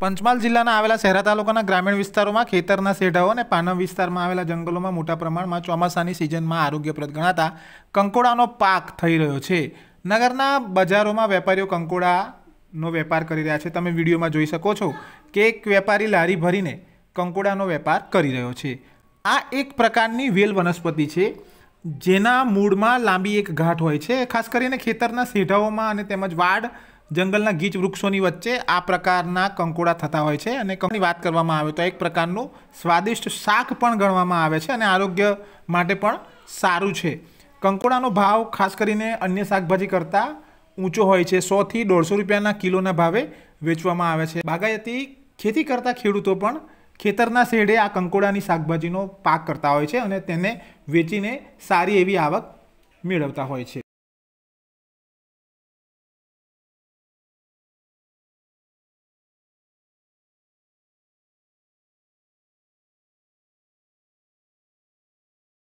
પંચમહાલ જિલ્લાના આવેલા શહેરા તાલુકાના ગ્રામીણ વિસ્તારોમાં ખેતરના સેઢાઓ અને પાનમ વિસ્તારમાં આવેલા જંગલોમાં મોટા પ્રમાણમાં ચોમાસાની સિઝનમાં આરોગ્યપ્રદ ગણાતા કંકોડાનો પાક થઈ રહ્યો છે નગરના બજારોમાં વેપારીઓ કંકોડાનો વેપાર કરી રહ્યા છે તમે વિડીયોમાં જોઈ શકો છો કે એક વેપારી લારી ભરીને કંકોડાનો વેપાર કરી રહ્યો છે આ એક પ્રકારની વેલ વનસ્પતિ છે જેના મૂળમાં લાંબી એક ઘાટ હોય છે ખાસ કરીને ખેતરના સેઢાઓમાં અને તેમજ વાડ જંગલના ગીચ વૃક્ષોની વચ્ચે આ પ્રકારના કંકોડા થતા હોય છે અને કંકોની વાત કરવામાં આવે તો એક પ્રકારનું સ્વાદિષ્ટ શાક પણ ગણવામાં આવે છે અને આરોગ્ય માટે પણ સારું છે કંકોડાનો ભાવ ખાસ કરીને અન્ય શાકભાજી કરતાં ઊંચો હોય છે સોથી દોઢસો રૂપિયાના કિલોના ભાવે વેચવામાં આવે છે બાગાયતી ખેતી કરતા ખેડૂતો પણ ખેતરના શેડે આ કંકોડાની શાકભાજીનો પાક કરતા હોય છે અને તેને વેચીને સારી એવી આવક મેળવતા હોય છે